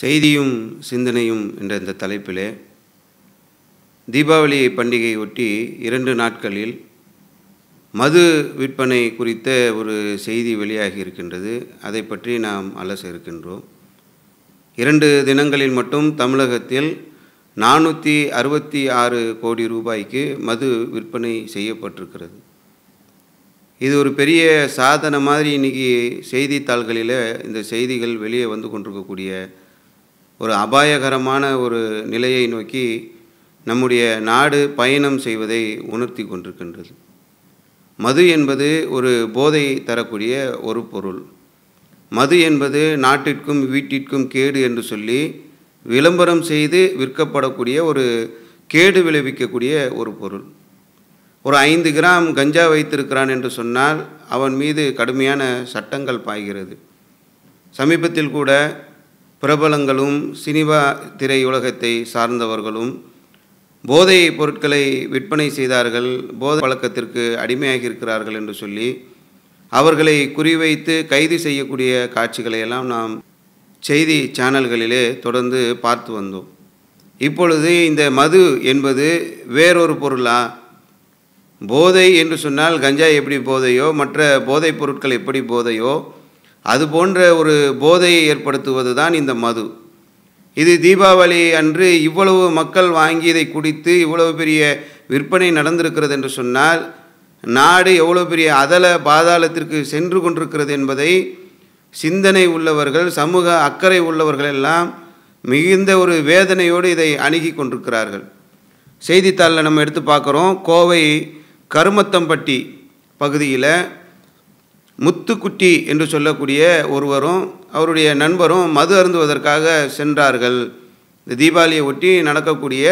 செய்தியும் சிந்தனையும் என்ற இந்த தலைப்பிலே தீபாவளி பண்டிகையை ஒட்டி இரண்டு நாட்களில் மது விற்பனை குறித்த ஒரு செய்தி வெளியாகி இருக்கின்றது அதை பற்றி நாம் அலச இருக்கின்றோம் இரண்டு தினங்களில் மட்டும் தமிழகத்தில் நானூற்றி அறுபத்தி ஆறு கோடி ரூபாய்க்கு மது விற்பனை செய்யப்பட்டிருக்கிறது இது ஒரு பெரிய சாதனை மாதிரி இன்றைக்கி செய்தித்தாள்களில் இந்த செய்திகள் வெளியே வந்து கொண்டிருக்கக்கூடிய ஒரு அபாயகரமான ஒரு நிலையை நோக்கி நம்முடைய நாடு பயணம் செய்வதை உணர்த்தி கொண்டிருக்கின்றது மது என்பது ஒரு போதை தரக்கூடிய ஒரு பொருள் மது என்பது நாட்டிற்கும் வீட்டிற்கும் கேடு என்று சொல்லி விளம்பரம் செய்து விற்கப்படக்கூடிய ஒரு கேடு விளைவிக்கக்கூடிய ஒரு பொருள் ஒரு ஐந்து கிராம் கஞ்சா வைத்திருக்கிறான் என்று சொன்னால் அவன் மீது கடுமையான சட்டங்கள் பாய்கிறது சமீபத்தில் கூட பிரபலங்களும் சினிமா திரையுலகத்தை சார்ந்தவர்களும் போதை பொருட்களை விற்பனை செய்தார்கள் போதை பழக்கத்திற்கு அடிமையாகி இருக்கிறார்கள் என்று சொல்லி அவர்களை குறிவைத்து கைது செய்யக்கூடிய காட்சிகளை எல்லாம் நாம் செய்தி சேனல்களிலே தொடர்ந்து பார்த்து வந்தோம் இப்பொழுது இந்த மது என்பது வேறொரு பொருளா போதை என்று சொன்னால் கஞ்சா எப்படி போதையோ மற்ற போதைப் பொருட்கள் எப்படி போதையோ அது போன்ற ஒரு போதையை ஏற்படுத்துவது தான் இந்த மது இது தீபாவளி அன்று இவ்வளவு மக்கள் வாங்கி இதை குடித்து இவ்வளவு பெரிய விற்பனை நடந்திருக்கிறது என்று சொன்னால் நாடு எவ்வளோ பெரிய அதல பாதாளத்திற்கு சென்று கொண்டிருக்கிறது என்பதை சிந்தனை உள்ளவர்கள் சமூக அக்கறை உள்ளவர்கள் எல்லாம் மிகுந்த ஒரு வேதனையோடு இதை அணுகி கொண்டிருக்கிறார்கள் செய்தித்தாளில் நம்ம எடுத்து பார்க்குறோம் கோவை கருமத்தம்பட்டி பகுதியில் முத்துக்குட்டி என்று சொல்லக்கூடிய ஒருவரும் அவருடைய நண்பரும் மது அருந்துவதற்காக சென்றார்கள் இந்த தீபாவளியை ஒட்டி நடக்கக்கூடிய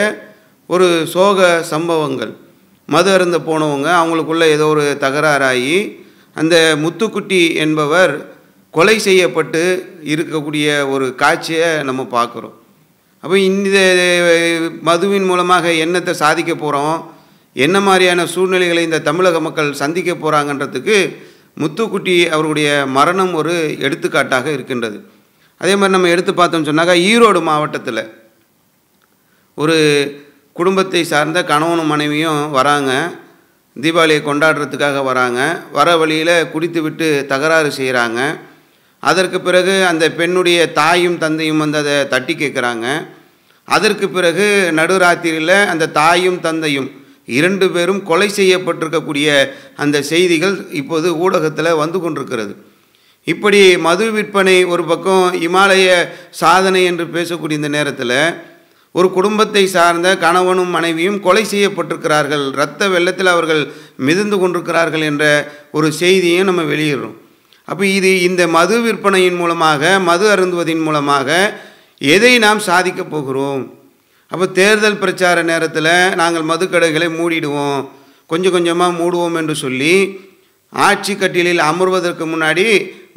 ஒரு சோக சம்பவங்கள் மது அருந்த போனவங்க அவங்களுக்குள்ளே ஏதோ ஒரு தகராறாகி அந்த முத்துக்குட்டி என்பவர் கொலை செய்யப்பட்டு இருக்கக்கூடிய ஒரு காட்சியை நம்ம பார்க்குறோம் அப்போ இந்த மதுவின் மூலமாக என்னத்தை சாதிக்க போகிறோம் என்ன மாதிரியான சூழ்நிலைகளை இந்த தமிழக மக்கள் சந்திக்க போகிறாங்கன்றதுக்கு முத்துக்குட்டி அவருடைய மரணம் ஒரு எடுத்துக்காட்டாக இருக்கின்றது அதே மாதிரி நம்ம எடுத்து பார்த்தோம்னு சொன்னாக்கா ஈரோடு மாவட்டத்தில் ஒரு குடும்பத்தை சார்ந்த கணவனும் மனைவியும் வராங்க தீபாவளியை கொண்டாடுறதுக்காக வராங்க வர வழியில் குடித்து விட்டு தகராறு செய்கிறாங்க அதற்கு பிறகு அந்த பெண்ணுடைய தாயும் தந்தையும் வந்து அதை தட்டி கேட்குறாங்க அதற்கு பிறகு நடுராத்திரியில் அந்த தாயும் தந்தையும் இரண்டு பேரும் கொலை செய்யப்பட்டிருக்கக்கூடிய அந்த செய்திகள் இப்போது ஊடகத்தில் வந்து கொண்டிருக்கிறது இப்படி மது விற்பனை ஒரு பக்கம் இமாலய சாதனை என்று பேசக்கூடிய இந்த நேரத்தில் ஒரு குடும்பத்தை சார்ந்த கணவனும் மனைவியும் கொலை செய்யப்பட்டிருக்கிறார்கள் இரத்த வெள்ளத்தில் அவர்கள் மிதந்து கொண்டிருக்கிறார்கள் என்ற ஒரு செய்தியும் நம்ம வெளியிடுறோம் அப்போ இது இந்த மது விற்பனையின் மூலமாக மது அருந்துவதின் மூலமாக எதை நாம் சாதிக்கப் போகிறோம் அப்போ தேர்தல் பிரச்சார நேரத்தில் நாங்கள் மதுக்கடைகளை மூடிடுவோம் கொஞ்சம் கொஞ்சமாக மூடுவோம் என்று சொல்லி ஆட்சி கட்டிலில் அமர்வதற்கு முன்னாடி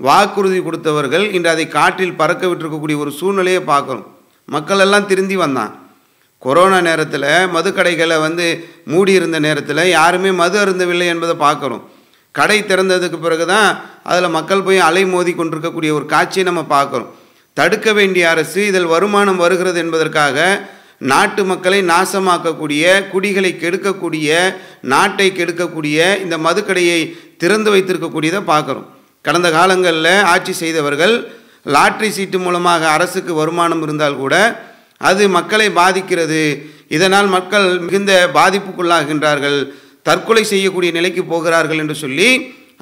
வாக்குறுதி கொடுத்தவர்கள் இன்று அதை காற்றில் பறக்க விட்டிருக்கக்கூடிய ஒரு சூழ்நிலையை பார்க்குறோம் மக்கள் எல்லாம் திருந்தி வந்தான் கொரோனா நேரத்தில் மதுக்கடைகளை வந்து மூடியிருந்த நேரத்தில் யாருமே மது அருந்தவில்லை என்பதை பார்க்குறோம் கடை திறந்ததுக்கு பிறகு தான் அதில் மக்கள் போய் அலை மோதி கொண்டிருக்கக்கூடிய ஒரு காட்சியை நம்ம பார்க்குறோம் தடுக்க வேண்டிய அரசு இதில் வருமானம் வருகிறது என்பதற்காக நாட்டு மக்களை நாசமாக்கக்கூடிய குடிகளை கெடுக்கக்கூடிய நாட்டை கெடுக்கக்கூடிய இந்த மதுக்கடையை திறந்து வைத்திருக்கக்கூடியதை பார்க்குறோம் கடந்த காலங்களில் ஆட்சி செய்தவர்கள் லாட்ரி சீட்டு மூலமாக அரசுக்கு வருமானம் இருந்தால் கூட அது மக்களை பாதிக்கிறது இதனால் மக்கள் மிகுந்த பாதிப்புக்குள்ளாகின்றார்கள் தற்கொலை செய்யக்கூடிய நிலைக்கு போகிறார்கள் என்று சொல்லி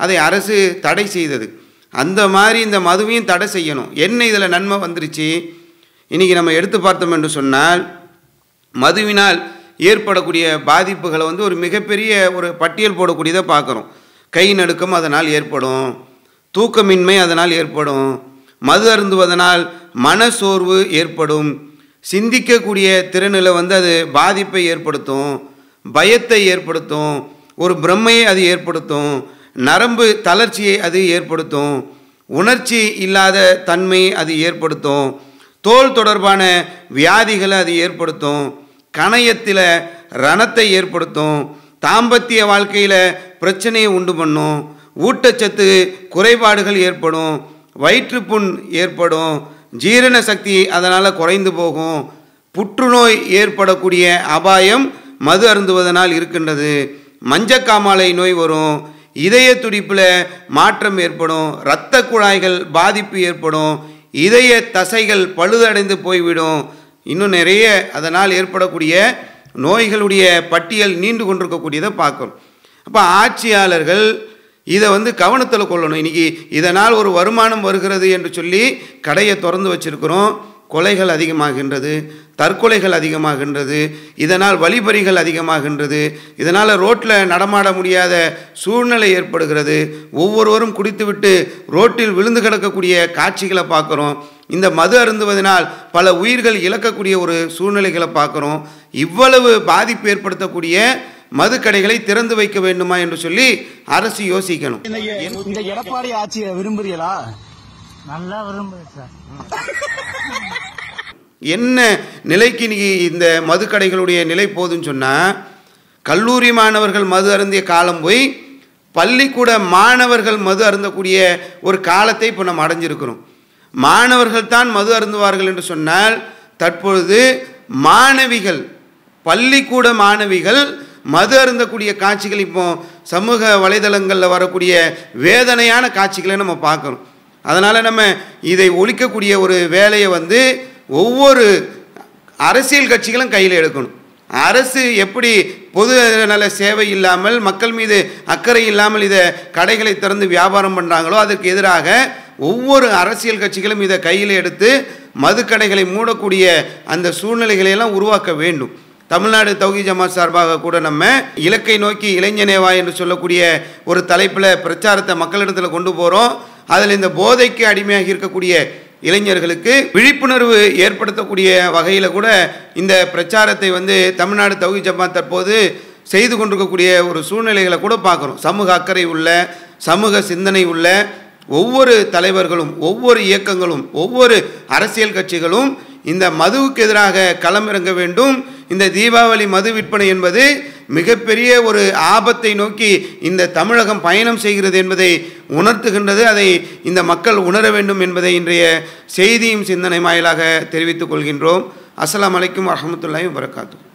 அதை அரசு தடை செய்தது அந்த மாதிரி இந்த மதுவையும் தடை செய்யணும் என்ன இதில் நன்மை வந்துருச்சு இன்றைக்கி நம்ம எடுத்து பார்த்தோம் என்று சொன்னால் மதுவினால் ஏற்படக்கூடிய பாதிப்புகளை வந்து ஒரு மிகப்பெரிய ஒரு பட்டியல் போடக்கூடியதை பார்க்குறோம் கை நடுக்கம் அதனால் ஏற்படும் தூக்கமின்மை அதனால் ஏற்படும் மது அருந்துவதனால் மனசோர்வு ஏற்படும் சிந்திக்கக்கூடிய திறனில் வந்து அது பாதிப்பை ஏற்படுத்தும் பயத்தை ஏற்படுத்தும் ஒரு பிரம்மையை அது ஏற்படுத்தும் நரம்பு தளர்ச்சியை அது ஏற்படுத்தும் உணர்ச்சி இல்லாத தன்மை அது ஏற்படுத்தும் தோல் தொடர்பான வியாதிகளை அது ஏற்படுத்தும் கணையத்தில் ரணத்தை ஏற்படுத்தும் தாம்பத்திய வாழ்க்கையில் பிரச்சனையை உண்டு பண்ணும் ஊட்டச்சத்து குறைபாடுகள் ஏற்படும் வயிற்றுப்புண் ஏற்படும் ஜீரண சக்தி அதனால் குறைந்து போகும் புற்றுநோய் ஏற்படக்கூடிய அபாயம் மது அருந்துவதனால் இருக்கின்றது மஞ்சக்காமாலை நோய் வரும் இதய துடிப்பில் மாற்றம் ஏற்படும் இரத்த குழாய்கள் பாதிப்பு ஏற்படும் இதய தசைகள் பழுதடைந்து போய்விடும் இன்னும் நிறைய அதனால் ஏற்படக்கூடிய நோய்களுடைய பட்டியல் நீண்டு கொண்டிருக்கக்கூடியதை பார்க்குறோம் அப்போ ஆட்சியாளர்கள் இதை வந்து கவனத்தில் கொள்ளணும் இன்றைக்கி இதனால் ஒரு வருமானம் வருகிறது என்று சொல்லி கடையை திறந்து வச்சுருக்கிறோம் கொலைகள் அதிகமாகின்றது தற்கொலைகள் அதிகமாகின்றது இதனால் வழிபறிகள் அதிகமாகின்றது இதனால் ரோட்டில் நடமாட முடியாத சூழ்நிலை ஏற்படுகிறது ஒவ்வொருவரும் குடித்துவிட்டு ரோட்டில் விழுந்து கிடக்கக்கூடிய காட்சிகளை பார்க்குறோம் இந்த மது அருந்துவதனால் பல உயிர்கள் இழக்கக்கூடிய ஒரு சூழ்நிலைகளை பார்க்குறோம் இவ்வளவு பாதிப்பு ஏற்படுத்தக்கூடிய மது கடைகளை திறந்து வைக்க வேண்டுமா என்று சொல்லி அரசு யோசிக்கணும் இந்த எடப்பாடி ஆட்சியை விரும்புறீங்களா நல்லா விரும்புறேன் என்ன நிலைக்கு நீ இந்த மதுக்கடைகளுடைய நிலை போதுன்னு சொன்னால் கல்லூரி மாணவர்கள் மது அருந்திய காலம் போய் பள்ளிக்கூட மாணவர்கள் மது அருந்தக்கூடிய ஒரு காலத்தை இப்போ நம்ம அடைஞ்சிருக்கிறோம் மாணவர்கள் தான் மது அருந்துவார்கள் என்று சொன்னால் தற்பொழுது மாணவிகள் பள்ளிக்கூட மாணவிகள் மது அருந்தக்கூடிய காட்சிகள் இப்போ சமூக வலைதளங்களில் வரக்கூடிய வேதனையான காட்சிகளை நம்ம பார்க்குறோம் அதனால் நம்ம இதை ஒழிக்கக்கூடிய ஒரு வேலையை வந்து ஒவ்வொரு அரசியல் கட்சிகளும் கையில் எடுக்கணும் அரசு எப்படி பொது நல சேவை இல்லாமல் மக்கள் மீது அக்கறை இல்லாமல் இதை கடைகளை திறந்து வியாபாரம் பண்ணுறாங்களோ அதற்கு எதிராக ஒவ்வொரு அரசியல் கட்சிகளும் இதை கையில் எடுத்து மதுக்கடைகளை மூடக்கூடிய அந்த சூழ்நிலைகளையெல்லாம் உருவாக்க வேண்டும் தமிழ்நாடு தௌகி ஜமாத் சார்பாக கூட நம்ம இலக்கை நோக்கி இளைஞனேவா என்று சொல்லக்கூடிய ஒரு தலைப்பில் பிரச்சாரத்தை மக்களிடத்தில் கொண்டு போகிறோம் அதில் இந்த போதைக்கு அடிமையாக இருக்கக்கூடிய இளைஞர்களுக்கு விழிப்புணர்வு ஏற்படுத்தக்கூடிய வகையில் கூட இந்த பிரச்சாரத்தை வந்து தமிழ்நாடு தௌகி ஜமாத் தற்போது செய்து கொண்டிருக்கக்கூடிய ஒரு சூழ்நிலைகளை கூட பார்க்குறோம் சமூக அக்கறை உள்ள சமூக சிந்தனை உள்ள ஒவ்வொரு தலைவர்களும் ஒவ்வொரு இயக்கங்களும் ஒவ்வொரு அரசியல் கட்சிகளும் இந்த மதுவுக்கு எதிராக களமிறங்க வேண்டும் இந்த தீபாவளி மது விற்பனை என்பது மிகப்பெரிய ஒரு ஆபத்தை நோக்கி இந்த தமிழகம் பயணம் செய்கிறது என்பதை உணர்த்துகின்றது அதை இந்த மக்கள் உணர வேண்டும் என்பதை இன்றைய செய்தியும் சிந்தனை மாயலாக தெரிவித்துக் கொள்கின்றோம் அஸ்லாம் வலைக்கம் வரமத்துல்லாயும் வரகாத்தூர்